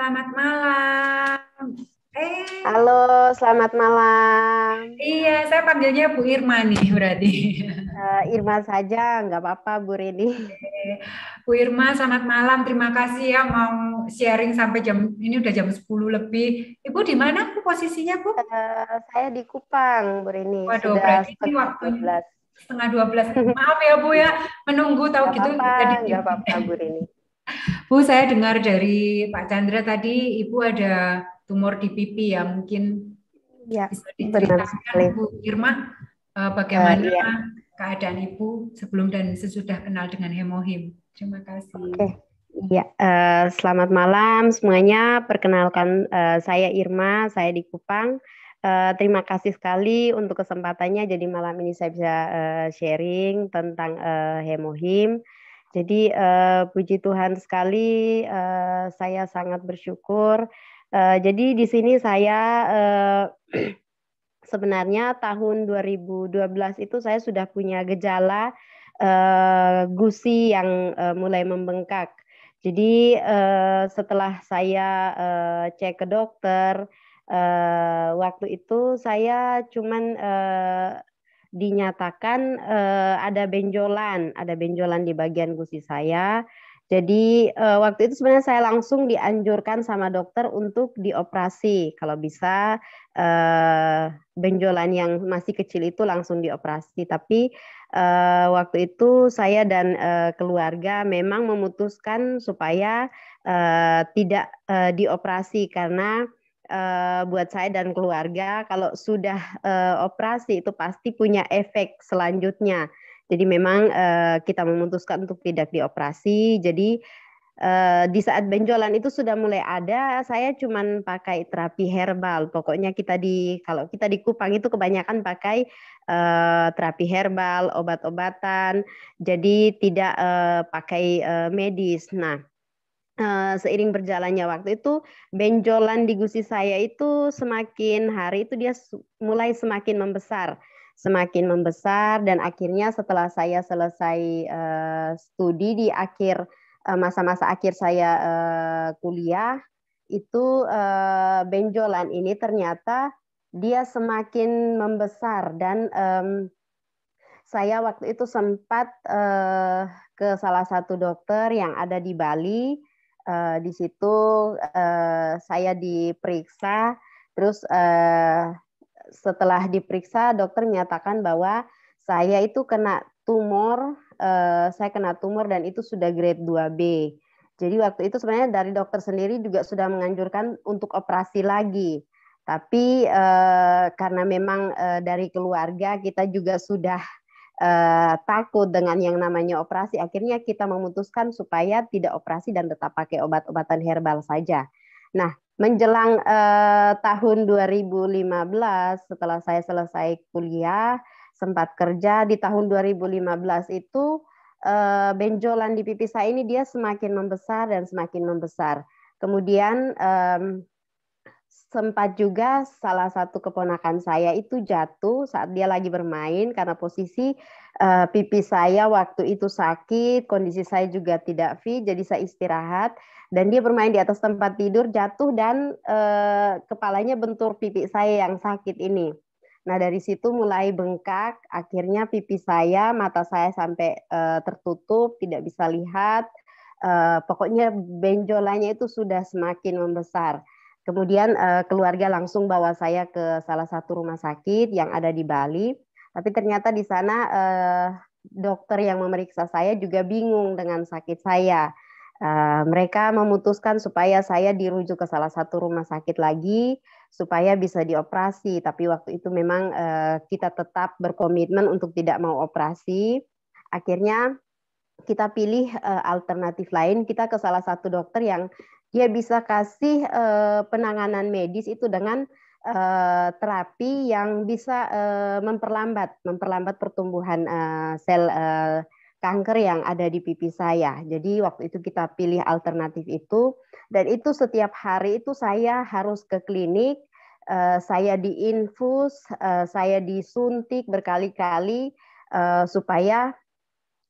Selamat malam. Eh. Halo, selamat malam. Iya, saya panggilnya Bu Irma nih berarti. Uh, Irma saja, nggak apa-apa Bu Rini. Eh, Bu Irma, selamat malam. Terima kasih ya mau sharing sampai jam ini udah jam 10 lebih. Ibu di mana Bu posisinya Bu? Uh, saya di Kupang Bu Rini. Waduh, Sudah berarti ini waktunya. setengah setengah 12. Maaf ya Bu ya, menunggu tahu gak gitu. Apa, jadi apa-apa Bu Rini. Bu, saya dengar dari Pak Chandra tadi Ibu ada tumor di pipi ya, mungkin ya, bisa diceritakan Ibu Bu Irma eh, bagaimana uh, ya. keadaan Ibu sebelum dan sesudah kenal dengan hemohim. Terima kasih. Okay. Ya, uh, eh, selamat malam semuanya. Perkenalkan uh, saya Irma, saya di Kupang. Uh, terima kasih sekali untuk kesempatannya. Jadi malam ini saya bisa uh, sharing tentang uh, hemohim. Jadi uh, puji Tuhan sekali, uh, saya sangat bersyukur. Uh, jadi di sini saya uh, sebenarnya tahun 2012 itu saya sudah punya gejala uh, gusi yang uh, mulai membengkak. Jadi uh, setelah saya uh, cek ke dokter, uh, waktu itu saya cuman uh, dinyatakan uh, ada benjolan, ada benjolan di bagian gusi saya. Jadi uh, waktu itu sebenarnya saya langsung dianjurkan sama dokter untuk dioperasi. Kalau bisa uh, benjolan yang masih kecil itu langsung dioperasi. Tapi uh, waktu itu saya dan uh, keluarga memang memutuskan supaya uh, tidak uh, dioperasi karena uh, buat saya dan keluarga kalau sudah uh, operasi itu pasti punya efek selanjutnya. Jadi memang uh, kita memutuskan untuk tidak dioperasi. Jadi uh, di saat benjolan itu sudah mulai ada, saya cuman pakai terapi herbal. Pokoknya kita di kalau kita di Kupang itu kebanyakan pakai uh, terapi herbal, obat-obatan. Jadi tidak uh, pakai uh, medis. Nah, uh, seiring berjalannya waktu itu benjolan di gusi saya itu semakin hari itu dia mulai semakin membesar semakin membesar dan akhirnya setelah saya selesai uh, studi di akhir eh, masa-masa uh, akhir saya uh, kuliah itu uh, benjolan ini ternyata dia semakin membesar dan um, saya waktu itu sempat uh, ke salah satu dokter yang ada di Bali uh, di situ uh, saya diperiksa terus uh, setelah diperiksa dokter menyatakan bahwa saya itu kena tumor uh, saya kena tumor dan itu sudah grade 2B. Jadi waktu itu sebenarnya dari dokter sendiri juga sudah menganjurkan untuk operasi lagi. Tapi karena memang dari keluarga kita juga sudah eh, takut dengan yang namanya operasi, akhirnya kita memutuskan supaya tidak operasi dan tetap pakai obat-obatan herbal saja. Nah, menjelang eh, tahun 2015 setelah saya selesai kuliah, sempat kerja di tahun 2015 itu eh, benjolan di pipi saya ini dia semakin membesar dan semakin membesar. Kemudian eh, sempat juga salah satu keponakan saya itu jatuh saat dia lagi bermain karena posisi uh, pipi saya waktu itu sakit, kondisi saya juga tidak fit, jadi saya istirahat dan dia bermain di atas tempat tidur jatuh dan uh, kepalanya bentur pipi saya yang sakit ini. Nah dari situ mulai bengkak, akhirnya pipi saya, mata saya sampai uh, tertutup, tidak bisa lihat, uh, pokoknya benjolannya itu sudah semakin membesar Kemudian uh, keluarga langsung bawa saya ke salah satu rumah sakit yang ada di Bali. Tapi ternyata di sana uh, dokter yang memeriksa saya juga bingung dengan sakit saya. Uh, mereka memutuskan supaya saya dirujuk ke salah satu rumah sakit lagi supaya bisa dioperasi. Tapi waktu itu memang uh, kita tetap berkomitmen untuk tidak mau operasi. Akhirnya kita pilih uh, alternatif lain. Kita ke salah satu dokter yang dia bisa kasih uh, penanganan medis itu dengan uh, terapi yang bisa uh, memperlambat memperlambat pertumbuhan uh, sel uh, kanker yang ada di pipi saya. Jadi waktu itu kita pilih alternatif itu dan itu setiap hari itu saya harus ke klinik, saya diinfus, saya disuntik berkali-kali supaya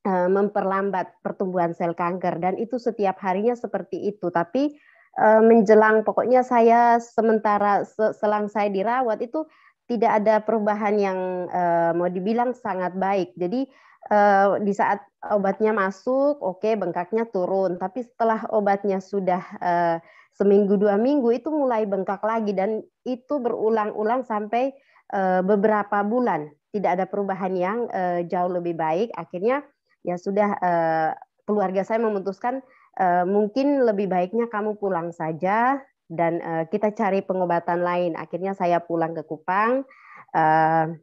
Eh, memperlambat pertumbuhan sel kanker dan itu setiap harinya seperti itu tapi eh, menjelang pokoknya saya sementara selang saya dirawat itu tidak ada perubahan yang eh, mau dibilang sangat baik jadi di saat obatnya masuk oke okay, bengkaknya turun tapi setelah obatnya sudah seminggu dua minggu itu mulai bengkak lagi dan itu berulang-ulang sampai beberapa bulan tidak ada perubahan yang jauh lebih baik akhirnya ya sudah uh, keluarga saya memutuskan uh, mungkin lebih baiknya kamu pulang saja dan uh, kita cari pengobatan lain. Akhirnya saya pulang ke Kupang. Uh,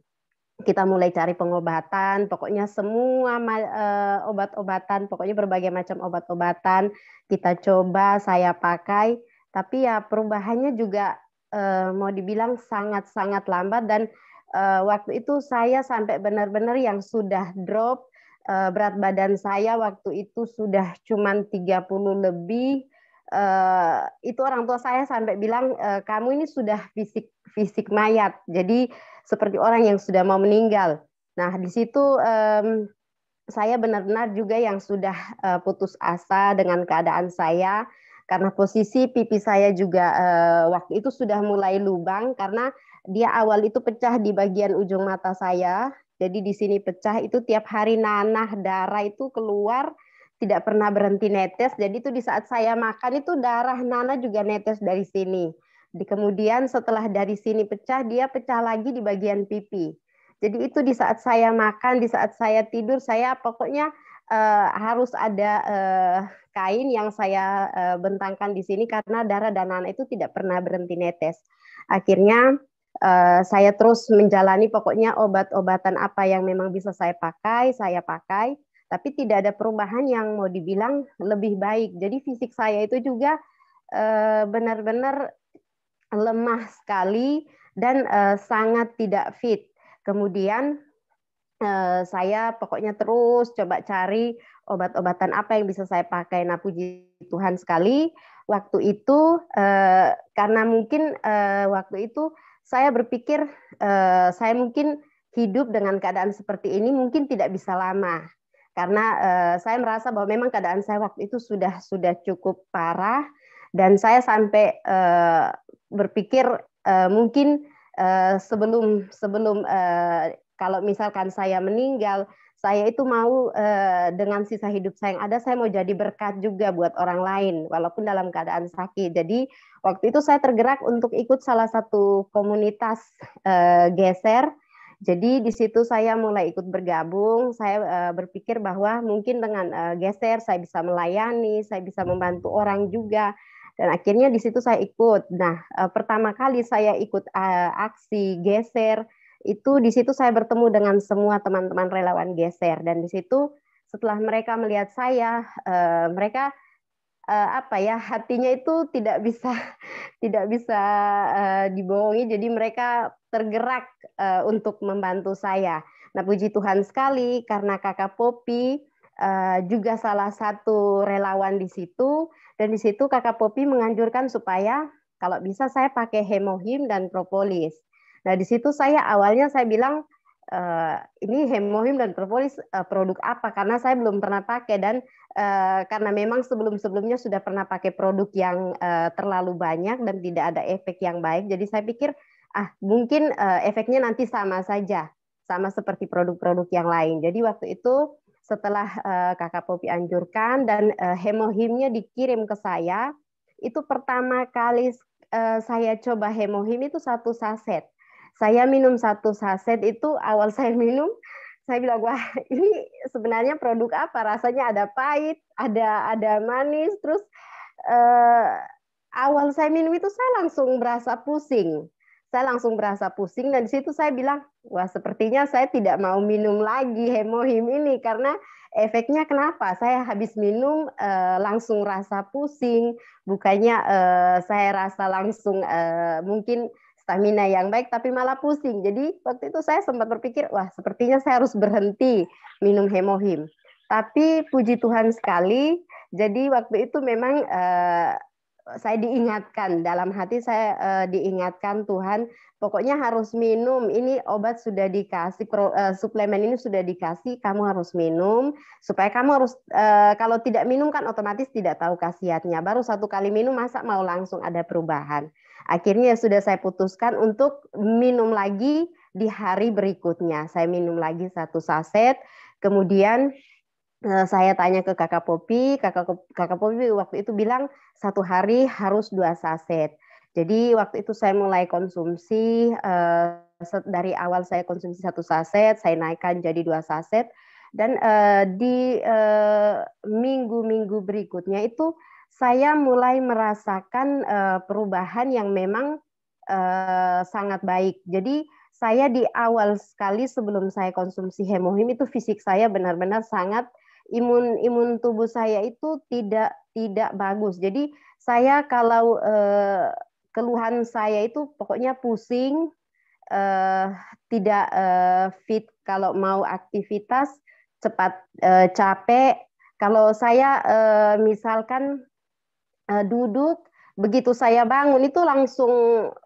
kita mulai cari pengobatan, pokoknya semua obat-obatan, pokoknya berbagai macam obat-obatan kita coba, saya pakai, tapi ya perubahannya juga mau dibilang sangat-sangat lambat dan waktu itu saya sampai benar-benar yang sudah drop Eh, berat badan saya waktu itu sudah cuma 30 lebih eh, itu orang tua saya sampai bilang eh, kamu ini sudah fisik fisik mayat jadi seperti orang yang sudah mau meninggal nah di situ saya benar-benar juga yang sudah putus asa dengan keadaan saya karena posisi pipi saya juga waktu itu sudah mulai lubang karena dia awal itu pecah di bagian ujung mata saya jadi di sini pecah itu tiap hari nanah darah itu keluar tidak pernah berhenti netes. Jadi itu di saat saya makan itu darah nanah juga netes dari sini. Di, kemudian setelah dari sini pecah dia pecah lagi di bagian pipi. Jadi itu di saat saya makan, di saat saya tidur, saya pokoknya eh, harus ada eh, kain yang saya eh, bentangkan di sini karena darah dan nanah itu tidak pernah berhenti netes. Akhirnya Eh, saya terus menjalani pokoknya obat-obatan apa yang memang bisa saya pakai, saya pakai, tapi tidak ada perubahan yang mau dibilang lebih baik. Jadi fisik saya itu juga benar eh, benar-benar lemah sekali dan uh, sangat tidak fit. Kemudian uh, saya pokoknya terus coba cari obat-obatan apa yang bisa saya pakai. Nah, puji Tuhan sekali waktu itu uh, karena mungkin uh, waktu itu saya berpikir eh, saya mungkin hidup dengan keadaan seperti ini mungkin tidak bisa lama karena eh, saya merasa bahwa memang keadaan saya waktu itu sudah sudah cukup parah dan saya sampai eh, berpikir mungkin sebelum sebelum kalau misalkan saya meninggal saya itu mau eh, dengan sisa hidup saya yang ada saya mau jadi berkat juga buat orang lain walaupun dalam keadaan sakit. Jadi waktu itu saya tergerak untuk ikut salah satu komunitas eh, geser. Jadi di situ saya mulai ikut bergabung, saya eh, berpikir bahwa mungkin dengan eh, geser saya bisa melayani, saya bisa membantu orang juga. Dan akhirnya di situ saya ikut. Nah, eh, pertama kali saya ikut eh, aksi geser itu di situ saya bertemu dengan semua teman-teman relawan geser dan di situ setelah mereka melihat saya uh, mereka uh, apa ya hatinya itu tidak bisa tidak bisa uh, dibohongi jadi mereka tergerak uh, untuk membantu saya nah puji Tuhan sekali karena kakak Popi Uh, juga salah satu relawan di situ dan di situ kakak Popi menganjurkan supaya kalau bisa saya pakai hemohim dan propolis Nah, di situ saya awalnya saya bilang uh, ini hemohim dan propolis uh, produk apa karena saya belum pernah pakai dan uh, karena memang sebelum-sebelumnya sudah pernah pakai produk yang uh, terlalu banyak dan tidak ada efek yang baik. Jadi saya pikir ah mungkin uh, efeknya nanti sama saja, sama seperti produk-produk yang lain. Jadi waktu itu setelah uh, kakak Popi anjurkan dan uh, hemohimnya dikirim ke saya, itu pertama kali saya coba hemohim itu satu saset saya minum satu saset itu awal saya minum saya bilang wah ini sebenarnya produk apa rasanya ada pahit ada ada manis terus eh, awal saya minum itu saya langsung berasa pusing saya langsung berasa pusing dan di situ saya bilang wah sepertinya saya tidak mau minum lagi hemohim ini karena efeknya kenapa saya habis minum eh, langsung rasa pusing bukannya eh, saya rasa langsung eh, mungkin stamina yang baik tapi malah pusing. Jadi waktu itu saya sempat berpikir, wah sepertinya saya harus berhenti minum hemohim. Tapi puji Tuhan sekali, jadi waktu itu memang uh, saya diingatkan dalam hati saya uh, diingatkan Tuhan, pokoknya harus minum. Ini obat sudah dikasih, pro, uh, suplemen ini sudah dikasih, kamu harus minum supaya kamu harus uh, kalau tidak minum kan otomatis tidak tahu khasiatnya. Baru satu kali minum masa mau langsung ada perubahan. Akhirnya sudah saya putuskan untuk minum lagi di hari berikutnya. Saya minum lagi satu saset, kemudian eh, saya tanya ke kakak Popi, kakak kakak Popi waktu itu bilang satu hari harus dua saset. Jadi waktu itu saya mulai konsumsi eh, dari awal saya konsumsi satu saset, saya naikkan jadi dua saset dan eh, di minggu-minggu berikutnya itu saya mulai merasakan uh, perubahan yang memang uh, sangat baik. Jadi saya di awal sekali sebelum saya konsumsi hemohim itu fisik saya benar-benar sangat imun imun tubuh saya itu tidak tidak bagus. Jadi saya kalau uh, keluhan saya itu pokoknya pusing, uh, tidak uh, fit kalau mau aktivitas, cepat uh, capek. Kalau saya misalkan uh, duduk begitu saya bangun itu langsung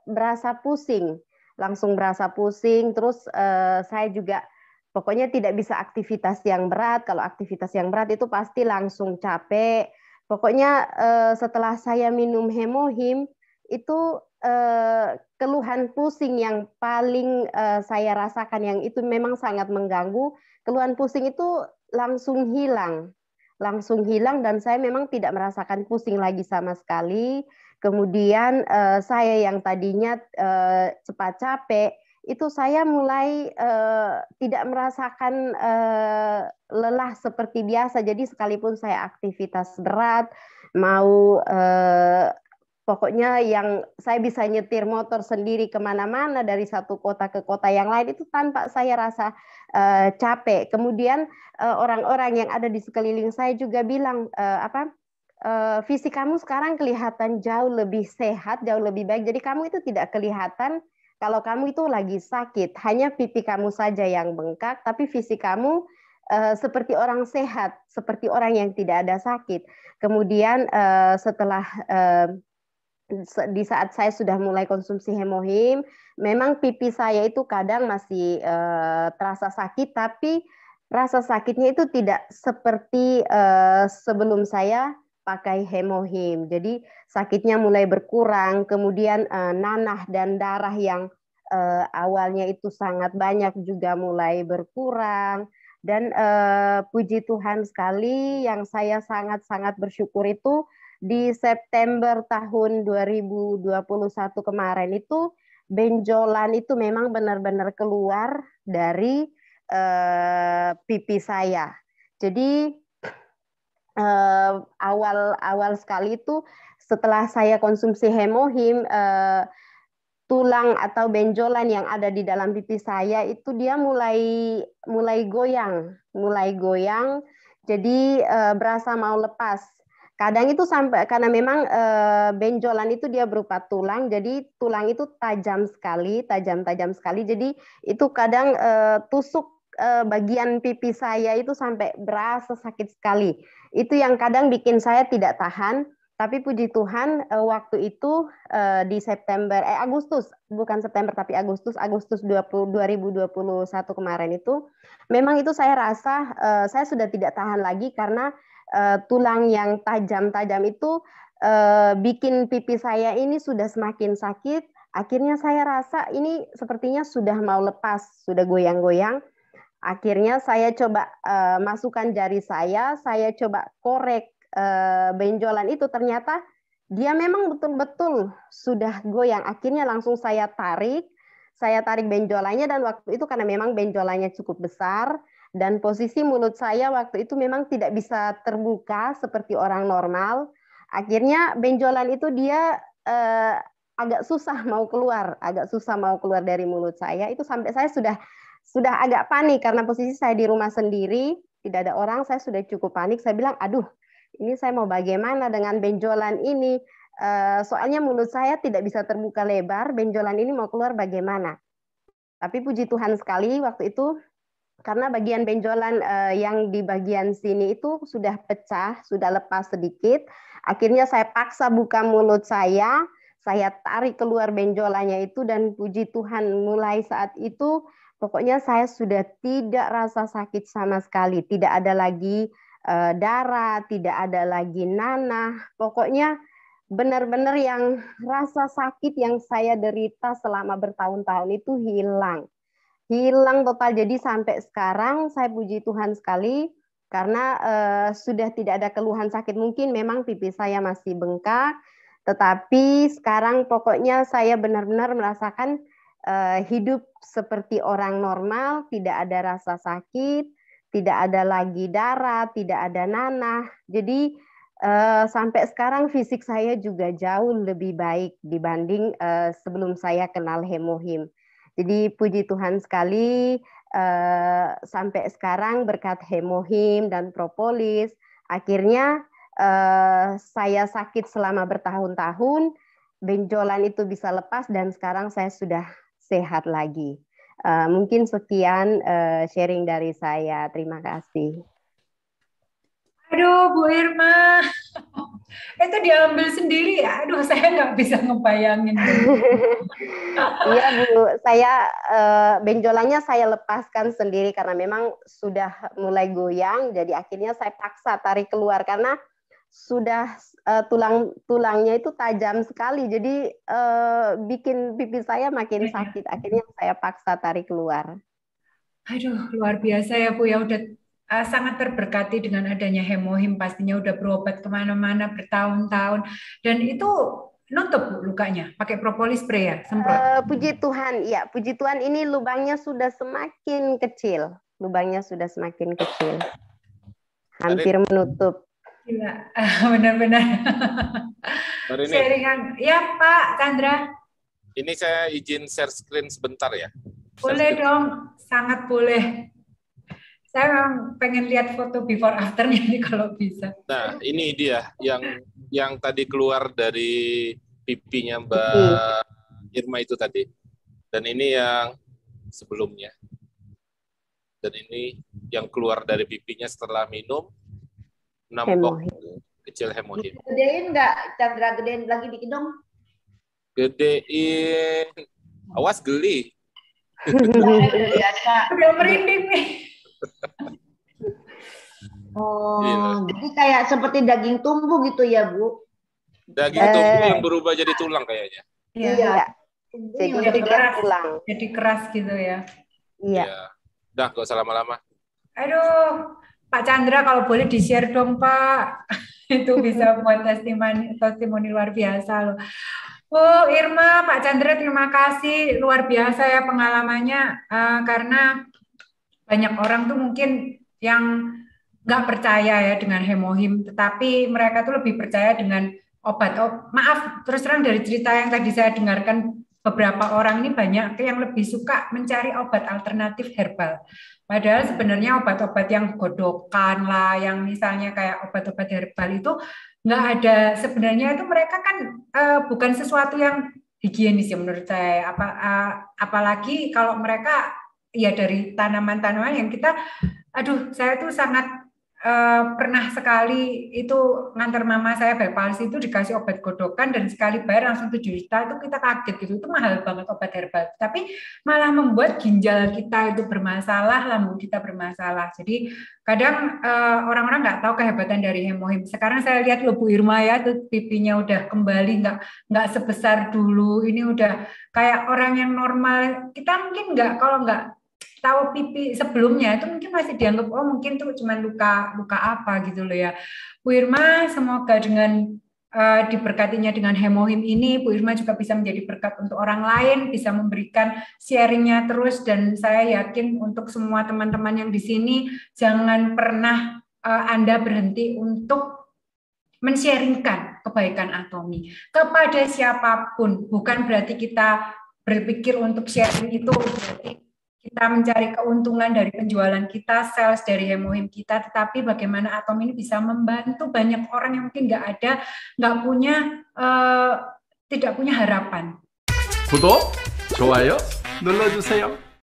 berasa pusing langsung berasa pusing terus uh, saya juga pokoknya tidak bisa aktivitas yang berat kalau aktivitas yang berat itu pasti langsung capek pokoknya uh, setelah saya minum hemohim itu uh, keluhan pusing yang paling uh, saya rasakan yang itu memang sangat mengganggu. Keluhan pusing itu langsung hilang langsung hilang dan saya memang tidak merasakan pusing lagi sama sekali. Kemudian eh, saya yang tadinya eh, cepat capek itu saya mulai eh, tidak merasakan eh, lelah seperti biasa. Jadi sekalipun saya aktivitas berat mau eh, pokoknya yang saya bisa nyetir motor sendiri kemana-mana dari satu kota ke kota yang lain itu tanpa saya rasa uh, capek. Kemudian eh, orang-orang uh, yang ada di sekeliling saya juga bilang uh, apa uh, visi kamu sekarang kelihatan jauh lebih sehat, jauh lebih baik. Jadi kamu itu tidak kelihatan kalau kamu itu lagi sakit, hanya pipi kamu saja yang bengkak, tapi visi kamu uh, seperti orang sehat, seperti orang yang tidak ada sakit. Kemudian uh, setelah uh, di saat saya sudah mulai konsumsi hemohim, memang pipi saya itu kadang masih uh, terasa sakit, tapi rasa sakitnya itu tidak seperti uh, sebelum saya pakai hemohim. Jadi sakitnya mulai berkurang, kemudian uh, nanah dan darah yang uh, awalnya itu sangat banyak juga mulai berkurang. Dan uh, puji Tuhan sekali yang saya sangat-sangat bersyukur itu di September tahun 2021 kemarin itu benjolan itu memang benar-benar keluar dari uh, pipi saya. Jadi uh, awal awal sekali itu setelah saya konsumsi hemohim uh, tulang atau benjolan yang ada di dalam pipi saya itu dia mulai mulai goyang, mulai goyang. Jadi berasa mau lepas Kadang itu sampai karena memang e, benjolan itu dia berupa tulang, jadi tulang itu tajam sekali, tajam-tajam sekali. Jadi itu kadang e, tusuk e, bagian pipi saya itu sampai berasa sakit sekali. Itu yang kadang bikin saya tidak tahan. Tapi puji Tuhan e, waktu itu e, di September eh Agustus, bukan September tapi Agustus, Agustus 20, 2021 kemarin itu memang itu saya rasa e, saya sudah tidak tahan lagi karena uh, tulang yang tajam-tajam itu uh, bikin pipi saya ini sudah semakin sakit. Akhirnya saya rasa ini sepertinya sudah mau lepas, sudah goyang-goyang. Akhirnya saya coba uh, masukkan jari saya, saya coba korek uh, benjolan itu ternyata dia memang betul-betul sudah goyang. Akhirnya langsung saya tarik, saya tarik benjolannya dan waktu itu karena memang benjolannya cukup besar, dan posisi mulut saya waktu itu memang tidak bisa terbuka seperti orang normal. Akhirnya benjolan itu dia eh, agak susah mau keluar, agak susah mau keluar dari mulut saya. Itu sampai saya sudah sudah agak panik karena posisi saya di rumah sendiri, tidak ada orang, saya sudah cukup panik. Saya bilang, aduh, ini saya mau bagaimana dengan benjolan ini? Eh, soalnya mulut saya tidak bisa terbuka lebar, benjolan ini mau keluar bagaimana? Tapi puji Tuhan sekali waktu itu karena bagian benjolan uh, yang di bagian sini itu sudah pecah, sudah lepas sedikit. Akhirnya saya paksa buka mulut saya, saya tarik keluar benjolannya itu dan puji Tuhan mulai saat itu pokoknya saya sudah tidak rasa sakit sama sekali, tidak ada lagi uh, darah, tidak ada lagi nanah. Pokoknya benar-benar yang rasa sakit yang saya derita selama bertahun-tahun itu hilang hilang total. Jadi sampai sekarang saya puji Tuhan sekali karena uh, sudah tidak ada keluhan sakit. Mungkin memang pipi saya masih bengkak, tetapi sekarang pokoknya saya benar-benar merasakan uh, hidup seperti orang normal, tidak ada rasa sakit, tidak ada lagi darah, tidak ada nanah. Jadi uh, sampai sekarang fisik saya juga jauh lebih baik dibanding sebelum saya kenal hemohim. Jadi puji Tuhan sekali eh, sampai sekarang berkat hemohim dan propolis akhirnya eh, saya sakit selama bertahun-tahun benjolan itu bisa lepas dan sekarang saya sudah sehat lagi. Eh, mungkin sekian eh, sharing dari saya. Terima kasih. Aduh, Bu Irma itu diambil sendiri ya aduh saya nggak bisa ngebayangin iya bu saya eh, benjolannya saya lepaskan sendiri karena memang sudah mulai goyang jadi akhirnya saya paksa tarik keluar karena sudah uh, tulang tulangnya itu tajam sekali jadi uh, bikin pipi saya makin sakit akhirnya saya paksa tarik keluar aduh luar biasa ya bu ya udah Eh, sangat terberkati dengan adanya hemohim pastinya udah berobat kemana-mana bertahun-tahun dan itu nutup lukanya pakai propolis spray ya semprot. Uh, puji Tuhan, ya puji Tuhan ini lubangnya sudah semakin kecil, lubangnya sudah semakin kecil, hampir menutup. Iya, benar-benar. seringan ya Pak Chandra. Ini saya izin share screen sebentar ya. boleh dong, sangat boleh saya pengen lihat foto before afternya nih kalau bisa. Nah, ini dia yang yang tadi keluar dari pipinya Mbak Irma itu tadi. Dan ini yang sebelumnya. Dan ini yang keluar dari pipinya setelah minum 6 bok kecil hemohim. Gedein nggak Chandra gedein lagi di dong? Gedein. Awas geli. Iya, iya, iya, Udah merinding nih. Oh, iya. jadi kayak seperti daging tumbuh gitu ya, Bu? Daging eh. tumbuh yang berubah jadi tulang kayaknya. Iya. iya. Jadi, jadi keras, tulang. Jadi keras gitu ya. Iya. Ya. Udah, gak usah lama-lama. Aduh, Pak Chandra kalau boleh di-share dong, Pak. Itu bisa buat testimoni, testimoni luar biasa loh. Bu oh, Irma, Pak Chandra terima kasih luar biasa ya pengalamannya uh, karena banyak orang tuh mungkin yang nggak percaya ya dengan hemohim, tetapi mereka tuh lebih percaya dengan obat. Oh, maaf, terus terang dari cerita yang tadi saya dengarkan beberapa orang ini banyak yang lebih suka mencari obat alternatif herbal. Padahal sebenarnya obat-obat yang godokan lah, yang misalnya kayak obat-obat herbal itu nggak ada sebenarnya itu mereka kan uh, bukan sesuatu yang higienis ya menurut saya. Apa uh, apalagi kalau mereka ya dari tanaman-tanaman yang kita aduh saya tuh sangat Uh, pernah sekali itu ngantar mama saya berpalsi itu dikasih obat godokan dan sekali bayar langsung 7 juta itu kita kaget gitu itu mahal banget obat herbal tapi malah membuat ginjal kita itu bermasalah lambung kita bermasalah jadi kadang orang eh, orang-orang nggak tahu kehebatan dari hemohim sekarang saya lihat loh Bu Irma ya tuh pipinya udah kembali nggak nggak sebesar dulu ini udah kayak orang yang normal kita mungkin nggak kalau nggak tahu pipi sebelumnya itu mungkin masih dianggap oh mungkin tuh cuma luka luka apa gitu loh ya Bu Irma semoga dengan uh, diberkatinya dengan hemohim ini Bu Irma juga bisa menjadi berkat untuk orang lain bisa memberikan sharingnya terus dan saya yakin untuk semua teman-teman yang di sini jangan pernah uh, Anda berhenti untuk mensharingkan kebaikan atomi kepada siapapun bukan berarti kita berpikir untuk sharing itu berarti kita mencari keuntungan dari penjualan kita, sales dari hemohim kita, tetapi bagaimana Atom ini bisa membantu banyak orang yang mungkin nggak ada, nggak punya, uh, tidak punya harapan. 구독, 좋아요 눌러주세요.